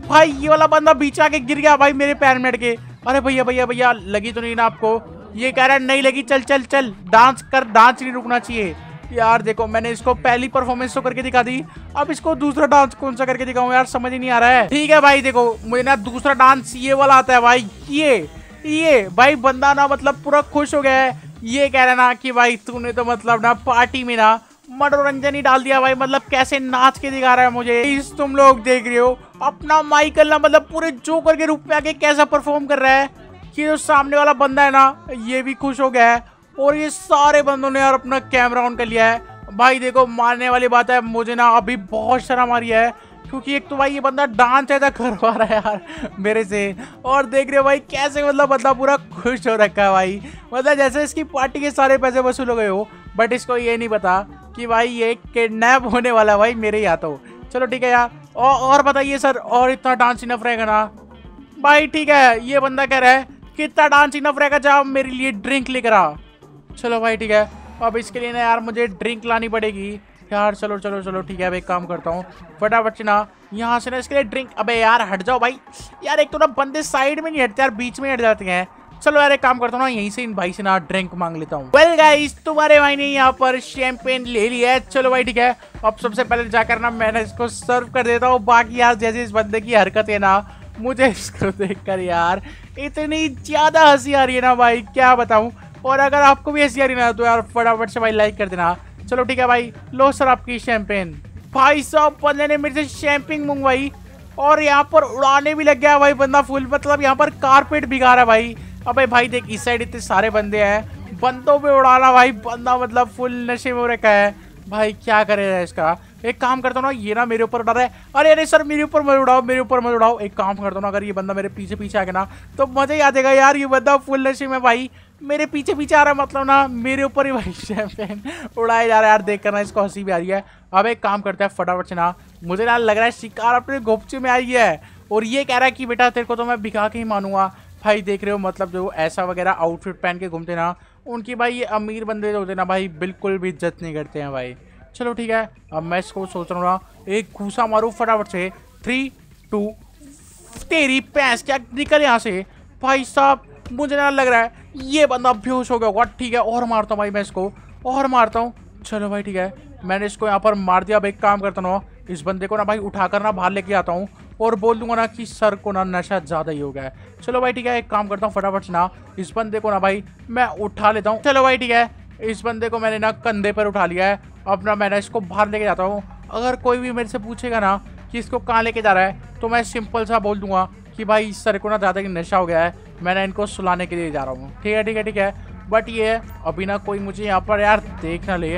भाई ये वाला बंदा बीच आके गिर गया भाई मेरे पैर में के अरे भैया भैया भैया लगी तो नहीं ना आपको ये कह रहा है नहीं लगी चल चल चल डांस कर डांस नहीं रुकना चाहिए यार देखो मैंने इसको पहली परफॉर्मेंस तो करके दिखा दी अब इसको दूसरा डांस कौन सा करके दिखाऊं यार समझ ही नहीं आ रहा है ठीक है भाई देखो मुझे ना दूसरा डांस ये वाला आता है भाई ये ये भाई बंदा ना मतलब पूरा खुश हो गया है ये कह रहा ना कि भाई तूने तो मतलब ना पार्टी में ना मनोरंजन ही डाल दिया भाई मतलब कैसे नाच के दिखा रहा है मुझे इस तुम लोग देख रहे हो अपना माइकल ना मतलब पूरे जोकर के रूप में आके कैसा परफॉर्म कर रहा है कि जो सामने वाला बंदा है ना ये भी खुश हो गया है और ये सारे बंदों ने यार अपना कैमरा ऑन कर लिया है भाई देखो मारने वाली बात है मुझे ना अभी बहुत शर्म मारी है क्योंकि एक तो भाई ये बंदा डांस ऐसा करवा रहा है यार मेरे से और देख रहे हो भाई कैसे मतलब बंदा पूरा खुश हो रखा है भाई मतलब जैसे इसकी पार्टी के सारे पैसे वसूल हो गए हो बट इसको ये नहीं पता कि भाई ये किडनैप होने वाला है भाई मेरे ही हाथों चलो ठीक है यार औ, और बताइए सर और इतना डांस इनफ रहेगा ना भाई ठीक है ये बंदा कह रहा है कितना डांस इनफ रहेगा जहाँ मेरे लिए ड्रिंक लेकर आ चलो भाई ठीक है अब इसके लिए ना यार मुझे ड्रिंक लानी पड़ेगी यार चलो चलो चलो ठीक है अब एक काम करता हूँ फटाफट से ना यहाँ से ना इसके लिए ड्रिंक अबे यार हट जाओ भाई यार एक तो ना बंदे साइड में नहीं हटते यार बीच में हट जाते हैं चलो यार एक काम करता हूँ ना यहीं से इन भाई से ना ड्रिंक मांग लेता हूँ वेल गाइस तुम्हारे भाई ने यहाँ पर शैम्पेन ले लिया है चलो भाई ठीक है अब सबसे पहले जाकर ना मैंने इसको सर्व कर देता हूँ बाकी यार जैसे इस बंदे की हरकत है ना मुझे इसको देख यार इतनी ज़्यादा हंसी आ रही है ना भाई क्या बताऊँ और अगर आपको भी ऐसी ना तो यार फटाफट से भाई लाइक कर देना चलो ठीक है भाई लो सर आपकी शैम्पेन भाई सब बंदे ने मेरे से शैम्पिंग मंगवाई और यहाँ पर उड़ाने भी लग गया भाई बंदा फुल मतलब यहाँ पर कारपेट बिगा रहा है भाई अब भाई देख इस साइड इतने सारे बंदे हैं बंदों पे रहा भाई बंदा मतलब फुल नशे में रखा है भाई क्या करेगा इसका एक काम करता हूँ ना ये ना मेरे ऊपर उड़ा रहा है अरे अरे सर मेरे ऊपर मत उड़ाओ मेरे ऊपर मत उड़ाओ एक काम करता हूँ ना अगर ये बंदा मेरे पीछे पीछे आ गया ना तो मज़ा ही आ जाएगा यार ये बंदा फुल नशे में भाई मेरे पीछे पीछे आ रहा है मतलब ना मेरे ऊपर ही भाई शैम्पेन उड़ाया जा रहा है यार देख कर ना इसको हंसी भी आ रही है अब एक काम करते हैं फटाफट से ना मुझे ना लग रहा है शिकार अपने घोपचे में आई है और ये कह रहा है कि बेटा तेरे को तो मैं भिखा के ही मानूंगा भाई देख रहे हो मतलब जो ऐसा वगैरह आउटफिट पहन के घूमते ना उनकी भाई ये अमीर बंदे जो होते ना भाई बिल्कुल भी इज्जत नहीं करते हैं भाई चलो ठीक है अब मैं इसको सोच रहा हूँ ना एक घूसा मारूँ फटाफट से थ्री टू तेरी पैंस क्या निकल यहाँ से भाई साहब मुझे ना लग रहा है ये बंदा बेहोश हो गया वाट ठीक है और मारता हूँ भाई मैं इसको और मारता हूँ चलो भाई ठीक है मैंने इसको यहाँ पर मार दिया अब एक काम करता ना इस बंदे को ना भाई उठाकर ना बाहर लेके आता हूँ और बोल दूंगा ना कि सर को ना नशा ज़्यादा ही हो गया है चलो भाई ठीक है एक काम करता हूँ फटाफट से ना इस बंदे को ना भाई मैं उठा लेता हूँ चलो भाई ठीक है इस बंदे को मैंने ना कंधे पर उठा लिया है अब ना मैं ना इसको बाहर लेके जाता हूँ अगर कोई भी मेरे से पूछेगा ना कि इसको कहाँ लेके जा रहा है तो मैं सिंपल सा बोल दूंगा कि भाई इस सर को ना ज़्यादा नशा हो गया है मैं ना इनको सुलाने के लिए जा रहा हूँ ठीक है ठीक है ठीक है बट ये अभी ना कोई मुझे यहाँ पर यार देख ना ले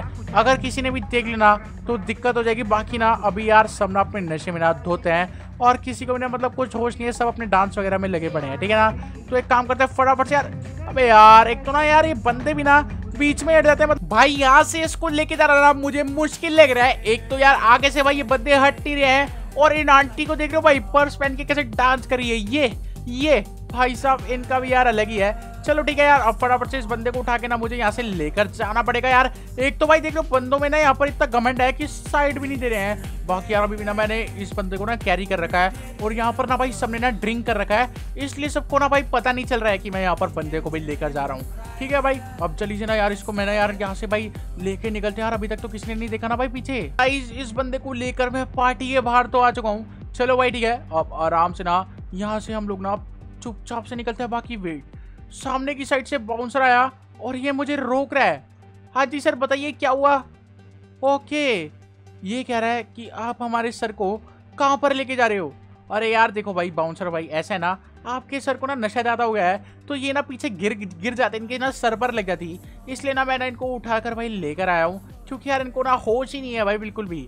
अगर किसी ने भी देख लेना तो दिक्कत हो जाएगी बाकी ना अभी यार सब ना अपने नशे में ना धोते हैं और किसी को भी ना मतलब कुछ होश नहीं है सब अपने डांस वगैरह में लगे पड़े हैं ठीक है ना तो एक काम करते हैं फटाफट से यार अबे यार एक तो ना यार ये बंदे भी ना बीच में हट जाते हैं मतलब भाई यहाँ से इसको लेके जा रहा मुझे मुश्किल लग रहा है एक तो यार आगे से भाई ये बंदे हट नहीं रहे हैं और इन आंटी को देख रहे हो भाई पर्स पहन के कैसे डांस करिए ये ये भाई साहब इनका भी यार अलग ही है चलो ठीक है यार अब फटाफट से इस बंदे को उठा के ना मुझे यहाँ से लेकर जाना पड़ेगा यार एक तो भाई देख लो बंदों में ना यहाँ पर इतना घमंड है कि साइड भी नहीं दे रहे हैं बाकी यार अभी भी ना मैंने इस बंदे को ना कैरी कर रखा है और यहाँ पर ना भाई सबने ना ड्रिंक कर रखा है इसलिए सबको ना भाई पता नहीं चल रहा है कि मैं यहाँ पर बंदे को भी लेकर जा रहा हूँ ठीक है भाई अब चलीजिए ना यार इसको मैंने यार यहाँ से भाई लेके निकलते यार अभी तक तो किसी ने नहीं देखा ना भाई पीछे इस बंदे को लेकर मैं पार्टी के बाहर तो आ चुका हूँ चलो भाई ठीक है अब आराम से ना यहाँ से हम लोग ना चुपचाप से निकलते है बाकी वेट सामने की साइड से बाउंसर आया और ये मुझे रोक रहा है हाँ जी सर बताइए क्या हुआ ओके ये कह रहा है कि आप हमारे सर को कहाँ पर लेके जा रहे हो अरे यार देखो भाई बाउंसर भाई ऐसा है ना आपके सर को ना नशा ज़्यादा हो गया है तो ये ना पीछे गिर गिर जाते इनके ना सर पर लग जाती इसलिए ना मैं ना इनको उठाकर भाई लेकर आया हूँ क्योंकि यार इनको ना होश ही नहीं है भाई बिल्कुल भी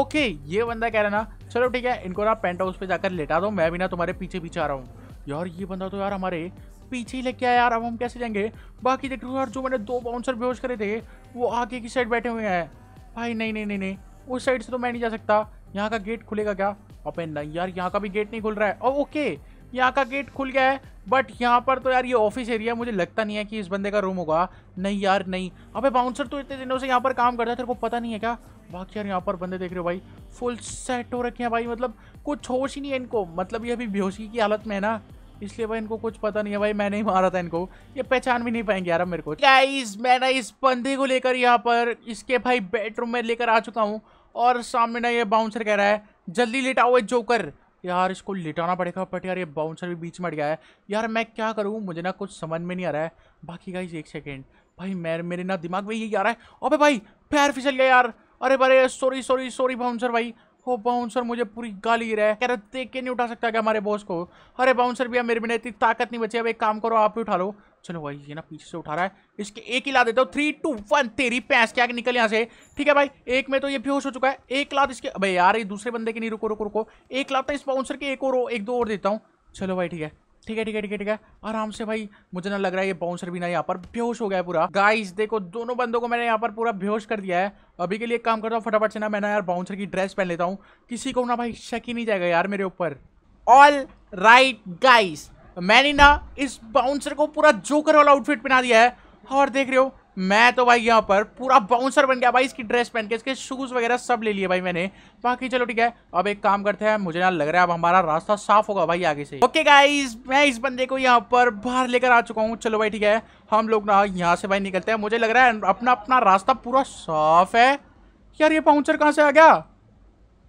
ओके ये बंदा कह रहा ना चलो ठीक है इनको ना पेंट हाउस पे जाकर लेटा दो मैं भी ना तुम्हारे पीछे पीछे आ रहा हूँ यार ये बंदा तो यार हमारे पीछे ही लेके आया यार अब हम कैसे जाएंगे बाकी देख रहे यार जो मैंने दो बाउंसर बेहोश करे थे वो आगे की साइड बैठे हुए हैं भाई नहीं नहीं नहीं नहीं उस साइड से तो मैं नहीं जा सकता यहाँ का गेट खुलेगा क्या अपे नहीं यार यहाँ का भी गेट नहीं खुल रहा है और ओके यहाँ का गेट खुल गया है बट यहाँ पर तो यार ये ऑफिस एरिया मुझे लगता नहीं है कि इस बंदे का रूम होगा नहीं यार नहीं अबे बाउंसर तो इतने दिनों से यहाँ पर काम करता है तेरे को पता नहीं है क्या बाकी यार यहाँ पर बंदे देख रहे हो भाई फुल सेट हो रखे हैं भाई मतलब कुछ होश ही नहीं है इनको मतलब ये अभी बेहोशी की हालत में है ना इसलिए भाई इनको कुछ पता नहीं है भाई मैंने ही मारा था इनको ये पहचान भी नहीं पाएंगे यार मेरे को गाइस मैं ना इस बंदे को लेकर यहाँ पर इसके भाई बेडरूम में लेकर आ चुका हूँ और सामने ना ये बाउंसर कह रहा है जल्दी लेटा हुआ जोकर यार इसको लिटाना पड़ेगा बट यार ये बाउंसर भी बीच में अट गया है यार मैं क्या करूँ मुझे ना कुछ समझ में नहीं आ रहा है बाकी गाइज एक सेकेंड भाई मैं मेरे ना दिमाग में यही आ रहा है अबे भाई पैर फिसल गया यार अरे अरे सॉरी सॉरी सॉरी बाउंसर भाई हो बाउंसर मुझे पूरी गाली रहा है कह रहे देख के नहीं उठा सकता क्या हमारे बॉस को अरे बाउंसर भैया मेरे बिना इतनी ताकत नहीं बची अब एक काम करो आप भी उठा लो चलो भाई ये ना पीछे से उठा रहा है इसके एक ही ला देता हूँ थ्री टू वन तेरी पैंस क्या निकल यहाँ से ठीक है भाई एक में तो ये बेहोश हो चुका है एक लात इसके भाई यार ये दूसरे बंदे की नहीं रुको रुको रुको एक लात तो इस बाउंसर के एक और एक दो और देता हूँ चलो भाई ठीक है ठीक है ठीक है ठीक है ठीक है आराम से भाई मुझे ना लग रहा है ये बाउंसर भी ना यहाँ पर बेहोश हो गया है पूरा गाइस देखो दोनों बंदों को मैंने यहाँ पर पूरा बेहोश कर दिया है अभी के लिए काम करता हूँ फटाफट से ना मैं ना यार बाउंसर की ड्रेस पहन लेता हूँ किसी को ना भाई शक ही नहीं जाएगा यार मेरे ऊपर ऑल राइट गाइस मैंने ना इस बाउंसर को पूरा जोकर वाला आउटफिट पहना दिया है और देख रहे हो मैं तो भाई यहाँ पर पूरा बाउंसर बन गया भाई इसकी ड्रेस पहन के इसके शूज़ वगैरह सब ले लिए भाई मैंने बाकी चलो ठीक है अब एक काम करते हैं मुझे ना लग रहा है अब हमारा रास्ता साफ होगा भाई आगे से ओके गाइस मैं इस बंदे को यहाँ पर बाहर लेकर आ चुका हूँ चलो भाई ठीक है हम लोग ना यहाँ से भाई निकलते हैं मुझे लग रहा है अपना अपना रास्ता पूरा साफ है यार ये बाउंसर कहाँ से आ गया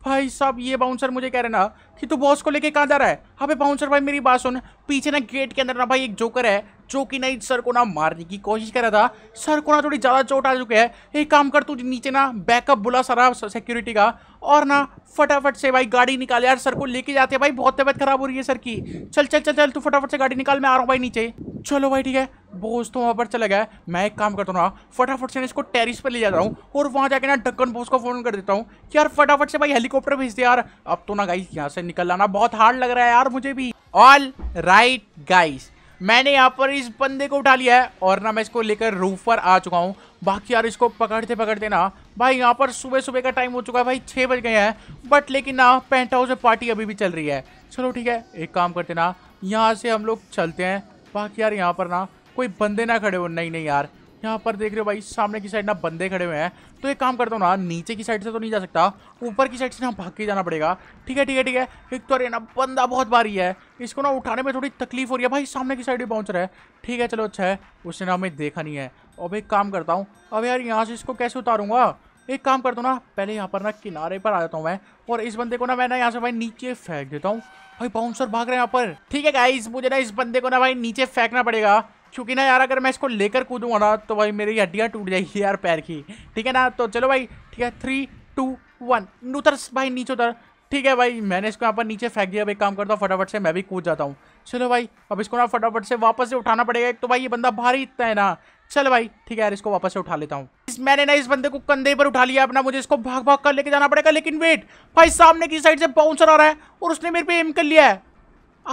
भाई साहब ये बाउंसर मुझे कह रहे ना कि तू बॉस को लेके कहाँ जा रहा है अबे बाउंसर भाई मेरी बात सुन पीछे ना गेट के अंदर ना भाई एक जोकर है जो कि नहीं सर को ना मारने की कोशिश कर रहा था सर को ना थोड़ी ज़्यादा चोट आ चुकी है एक काम कर तू नीचे ना बैकअप बुला सारा सिक्योरिटी का और ना फटाफट से भाई गाड़ी निकाल यार सर को लेके जाते हैं भाई बहुत तबियत खराब हो रही है सर की चल चल चल चल तू फटाफट से गाड़ी निकाल मैं आ रहा हूँ भाई नीचे चलो भाई ठीक है बोस तो वहाँ पर चला गया मैं एक काम करता हूँ ना फटाफट से इसको टेरिस पर ले जाता हूँ और वहाँ जाके ना ढक्कन बोस को फ़ोन कर देता हूँ कि यार फटाफट से भाई हेलीकॉप्टर भेज दे यार अब तो ना गाइस यहाँ से निकल लाना बहुत हार्ड लग रहा है यार मुझे भी ऑल राइट गाइस मैंने यहाँ पर इस बंदे को उठा लिया है और ना मैं इसको लेकर रूफ पर आ चुका हूँ बाकी यार इसको पकड़ते पकड़ते ना भाई यहाँ पर सुबह सुबह का टाइम हो चुका है भाई छः बज गए हैं बट लेकिन ना पेंट हाउस में पार्टी अभी भी चल रही है चलो ठीक है एक काम करते ना यहाँ से हम लोग चलते हैं बाकी यार यहाँ पर ना कोई बंदे ना खड़े हो नहीं नहीं यार यहाँ पर देख रहे हो भाई सामने की साइड ना बंदे खड़े हुए हैं तो एक काम करता हूँ ना नीचे की साइड से तो नहीं जा सकता ऊपर की साइड से ना भाग के जाना पड़ेगा ठीक है ठीक है ठीक है एक तो अरे ना बंदा बहुत भारी है इसको ना उठाने में थोड़ी तकलीफ हो रही है भाई सामने की साइड भी पहुँच रहा है ठीक है चलो अच्छा है उसने ना हमें देखा नहीं है अब एक काम करता हूँ अब यार यहाँ से इसको कैसे उतारूँगा एक काम कर दो ना पहले यहाँ पर ना किनारे पर आ जाता हूँ मैं और इस बंदे को ना मैं ना यहाँ से भाई नीचे फेंक देता हूँ भाई बाउंसर भाग रहे हैं यहाँ पर ठीक है गाइस मुझे ना इस बंदे को ना भाई नीचे फेंकना पड़ेगा क्योंकि ना यार अगर मैं इसको लेकर कूदूंगा ना तो भाई मेरी हड्डियाँ टूट जाएगी यार पैर की ठीक है ना तो चलो भाई ठीक है थ्री टू वन उतर भाई नीचे उतर ठीक है भाई मैंने इसको यहाँ पर नीचे फेंक दिया अब एक काम करता हूँ फटाफट से मैं भी कूद जाता हूँ चलो भाई अब इसको ना फटाफट से वापस से उठाना पड़ेगा एक तो भाई ये बंदा भारी इतना है ना चल भाई ठीक है यार इसको वापस से उठा लेता हूँ मैंने ना इस बंदे को कंधे पर उठा लिया अपना मुझे इसको भाग भाग कर लेके जाना पड़ेगा लेकिन वेट भाई सामने की साइड से बाउंसर आ रहा है और उसने मेरे पे एम कर लिया है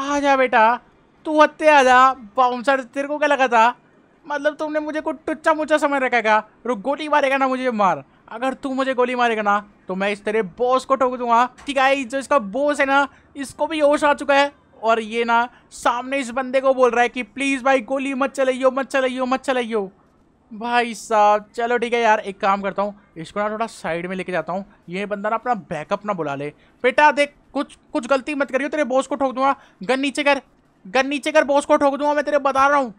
आ जा बेटा तू हत्ते आजा बाउंसर तेरे को क्या लगा था मतलब तुमने मुझे कुछ टुच्चा मुच्चा समझ रखा क्या रुक गोली मारेगा ना मुझे मार अगर तू मुझे गोली मारेगा ना तो मैं इस तेरे बॉस को ठोक दूंगा ठीक है जो इसका बॉस है ना इसको भी होश आ चुका है और ये ना सामने इस बंदे को बोल रहा है कि प्लीज़ भाई गोली मत चलाइयो मत चलाइयो मत चलाइयो भाई साहब चलो ठीक है यार एक काम करता हूँ इसको ना थोड़ा साइड में लेके जाता हूँ ये बंदा ना अपना बैकअप ना बुला ले बेटा देख कुछ कुछ गलती मत करियो तेरे बॉस को ठोक दूंगा गन नीचे कर गन नीचे कर बॉस को ठोक दूंगा मैं तेरे बता रहा हूँ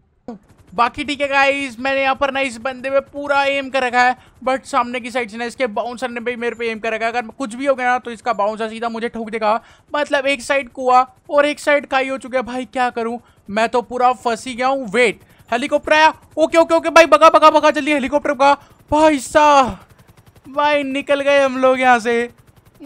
बाकी ठीक है गाइस मैंने यहाँ पर ना इस बंदे पे पूरा एम कर रखा है बट सामने की साइड से ना इसके बाउंसर ने भी मेरे पे एम कर रखा है अगर कुछ भी हो गया ना तो इसका बाउंसर सीधा मुझे ठोक देगा मतलब एक साइड कुआ और एक साइड काई हो चुका है भाई क्या करूँ मैं तो पूरा फंसी गया हूँ वेट हेलीकॉप्टर आया ओके ओके ओके भाई बगा बगा बगा जल्दी हेलीकॉप्टर का भाई साहब भाई निकल गए हम लोग यहाँ से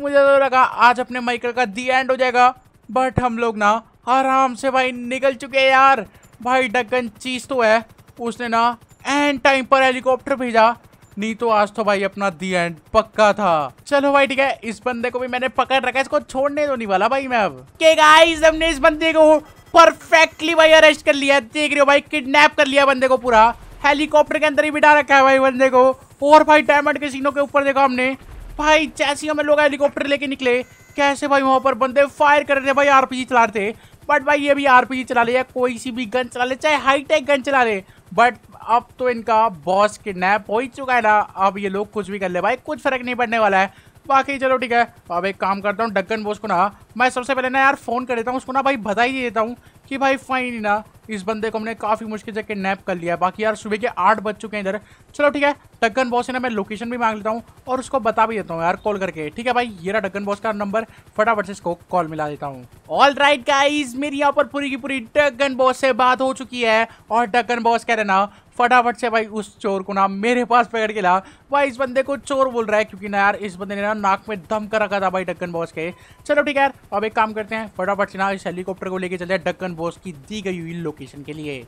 मुझे तो लगा आज अपने माइकल का दी एंड हो जाएगा बट हम लोग ना आराम से भाई निकल चुके हैं यार भाई डगन चीज तो है उसने ना एंड टाइम पर हेलीकॉप्टर भेजा नहीं तो आज तो भाई अपना दी एंड पक्का था चलो भाई ठीक है इस बंदे को भी मैंने पकड़ रखा है इसको छोड़ने तो नहीं वाला भाई मैं अब के गाइस हमने इस बंदे को परफेक्टली भाई अरेस्ट कर लिया देख रहे हो भाई किडनैप कर लिया बंदे को पूरा हेलीकॉप्टर के अंदर ही बिठा रखा है भाई बंदे को और भाई डायमंड के सीनों के ऊपर देखा हमने भाई जैसे ही हमें लोग हेलीकॉप्टर लेके निकले कैसे भाई वहां पर बंदे फायर कर रहे थे भाई आरपीजी चला रहे थे बट भाई ये भी आरपी चला ले या कोई सी भी गन चला ले चाहे हाईटेक गन चला ले बट अब तो इनका बॉस किडनैप हो ही चुका है ना अब ये लोग कुछ भी कर ले भाई कुछ फर्क नहीं पड़ने वाला है बाकी चलो ठीक है अब एक काम करता हूँ डक्कन बॉस को ना मैं सबसे पहले ना यार फ़ोन कर देता हूँ उसको ना भाई बधाई दे देता हूँ कि भाई फाइन ना इस बंदे को हमने काफ़ी मुश्किल से किडनैप कर लिया है बाकी यार सुबह के आठ बज चुके हैं इधर चलो ठीक है डगन बॉस से ना मैं लोकेशन भी मांग लेता हूँ और उसको बता भी देता हूँ यार कॉल करके ठीक है भाई ये रहा डगन बॉस का नंबर फटाफट से इसको कॉल मिला देता हूँ ऑल राइट गाइज मेरी यहाँ पर पूरी की पूरी डगन बॉस से बात हो चुकी है और डगन बॉस कह रहे ना फटाफट से भाई उस चोर को ना मेरे पास पकड़ के ला भाई इस बंदे को चोर बोल रहा है क्योंकि ना यार इस बंदे ने ना नाक में दम कर रखा था भाई डक्कन बॉस के चलो ठीक है यार अब एक काम करते हैं फटाफट से ना इस हेलीकॉप्टर को लेके चलते हैं डक्कन बॉस की दी गई हुई लोक लोकेशन के लिए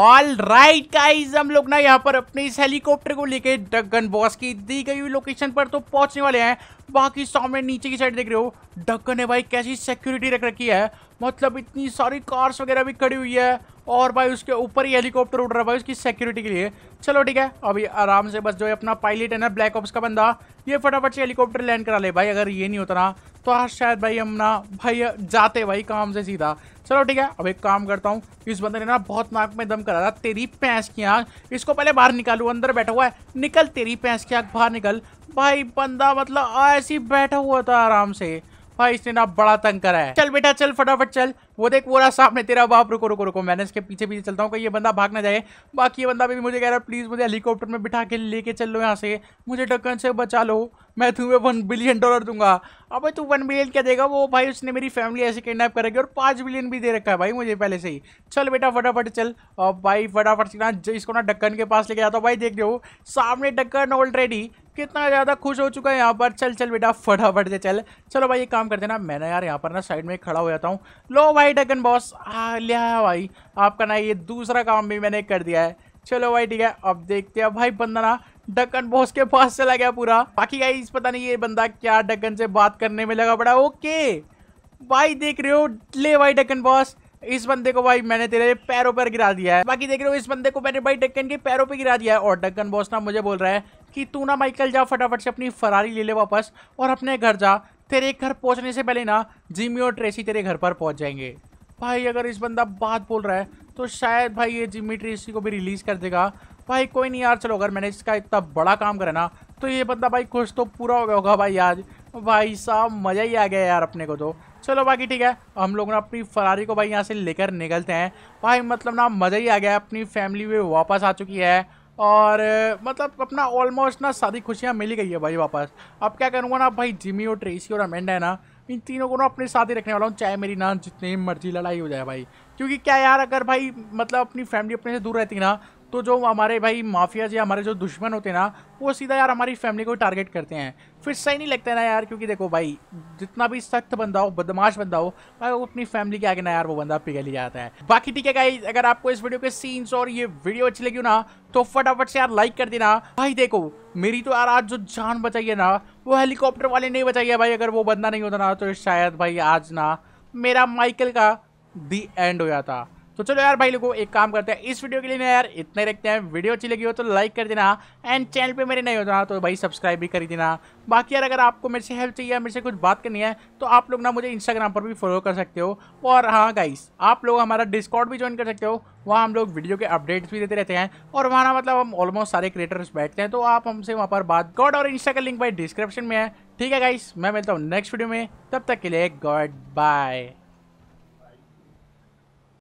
ऑल राइट गाइज हम लोग ना यहाँ पर अपने इस हेलीकॉप्टर को लेके डगन बॉस की दी गई हुई लोकेशन पर तो पहुंचने वाले हैं बाकी सामने नीचे की साइड देख रहे हो डगन है भाई कैसी सिक्योरिटी रख रखी है मतलब इतनी सारी कार्स वगैरह भी खड़ी हुई है और भाई उसके ऊपर ही हेलीकॉप्टर उड़ रहा है भाई उसकी सिक्योरिटी के लिए चलो ठीक है अभी आराम से बस जो है अपना पायलट है ना ब्लैक ऑप्स का बंदा ये फटाफट से हेलीकॉप्टर लैंड करा ले भाई अगर ये नहीं होता ना तो आज शायद भाई हम ना भाई जाते भाई काम से सीधा चलो ठीक है अब एक काम करता हूँ इस बंदे ने ना बहुत नाक में दम करा था तेरी पैंस की आँख इसको पहले बाहर निकालू अंदर बैठा हुआ है निकल तेरी पैंस की आँख बाहर निकल भाई बंदा मतलब ऐसे बैठा हुआ था आराम से भाई इसने ना बड़ा तंग करा है चल बेटा चल फटाफट चल वो देख वो रहा सामने तेरा बाप रुको रुको रुको मैंने इसके पीछे पीछे चलता हूँ कहीं ये बंदा भाग ना जाए बाकी ये बंदा भी मुझे कह रहा है प्लीज़ मुझे हेलीकॉप्टर में बिठा के लेके चल लो यहाँ से मुझे ढक्कन से बचा लो मैं तुम्हें वन बिलियन डॉलर दूंगा अब तू वन बिलियन क्या देगा वो भाई उसने मेरी फैमिली ऐसे किडनैप करेगी और पाँच बिलियन भी दे रखा है भाई मुझे पहले से ही चल बेटा फटाफट चल और भाई फटाफट ना इसको ना डक्कन के पास लेके जाता हूँ भाई देख दो सामने डक्कन ऑलरेडी कितना ज़्यादा खुश हो चुका है यहाँ पर चल चल बेटा फटाफट से चल चलो भाई ये काम करते ना मैंने यार यहाँ पर ना साइड में खड़ा हो जाता हूँ लो भाई डगन बॉस आ लिया भाई आपका ना ये दूसरा काम भी मैंने कर दिया है चलो भाई ठीक है अब देखते हैं भाई बंदा ना डक्कन बॉस के पास चला गया पूरा बाकी गाई पता नहीं ये बंदा क्या डक्कन से बात करने में लगा पड़ा ओके भाई देख रहे हो ले भाई डक्कन बॉस इस बंदे को भाई मैंने तेरे पैरों पर गिरा दिया है बाकी देख रहे हो इस बंदे को मैंने भाई डक्कन के पैरों पर गिरा दिया है और डक्कन बॉस ना मुझे बोल रहा है कि तू ना माइकल जा फटाफट से अपनी फरारी ले ले वापस और अपने घर जा तेरे घर पहुंचने से पहले ना जिमी और ट्रेसी तेरे घर पर पहुंच जाएंगे भाई अगर इस बंदा बात बोल रहा है तो शायद भाई ये जिमी ट्रेसी को भी रिलीज़ कर देगा भाई कोई नहीं यार चलो अगर मैंने इसका इतना बड़ा काम करा ना तो ये बंदा भाई खुश तो पूरा हो गया होगा भाई आज भाई साहब मज़ा ही आ गया यार अपने को तो चलो बाकी ठीक है हम लोग ना अपनी फरारी को भाई यहाँ से लेकर निकलते हैं भाई मतलब ना मज़ा ही आ गया अपनी फैमिली में वापस आ चुकी है और मतलब अपना ऑलमोस्ट ना सारी खुशियाँ मिल गई है भाई वापस अब क्या करूँगा ना भाई जिमी और ट्रेसी और अमेंडा है ना इन तीनों को ना अपने साथ ही रखने वाला हूँ चाहे मेरी ना जितनी मर्जी लड़ाई हो जाए भाई क्योंकि क्या यार अगर भाई मतलब अपनी फैमिली अपने से दूर रहती ना तो जो हमारे भाई माफियाज या हमारे जो दुश्मन होते हैं ना वो सीधा यार हमारी फैमिली को टारगेट करते हैं फिर सही नहीं लगता है ना यार क्योंकि देखो भाई जितना भी सख्त बंदा हो बदमाश बंदा हो भाई वो अपनी फैमिली के आगे ना यार वो बंदा पिघल ही जाता है बाकी ठीक है भाई अगर आपको इस वीडियो के सीन्स और ये वीडियो अच्छी लगी ना तो फटाफट से यार लाइक कर देना भाई देखो मेरी तो यार आज जो जान बचाई है ना वो हेलीकॉप्टर वाले नहीं बचाई है भाई अगर वो बंदा नहीं होता ना तो शायद भाई आज ना मेरा माइकल का दी एंड हो जाता तो चलो यार भाई लोगों एक काम करते हैं इस वीडियो के लिए ना यार इतने रखते हैं वीडियो अच्छी लगी हो तो लाइक कर देना एंड चैनल पे मेरे नहीं हो तो, तो भाई सब्सक्राइब भी कर देना बाकी यार अगर आपको मेरे से हेल्प चाहिए या मेरे से कुछ बात करनी है तो आप लोग ना मुझे इंस्टाग्राम पर भी फॉलो कर सकते हो और हाँ गाइस आप लोग हमारा डिस्काउंट भी ज्वाइन कर सकते हो वहाँ हम लोग वीडियो के अपडेट्स भी देते रहते हैं और वहाँ ना मतलब हम ऑलमोस्ट सारे क्रिएटर्स बैठते हैं तो आप हमसे वहाँ पर बात गॉड और इंस्टा का लिंक भाई डिस्क्रिप्शन में है ठीक है गाइस मैं मिलता हूँ नेक्स्ट वीडियो में तब तक के लिए गॉड बाय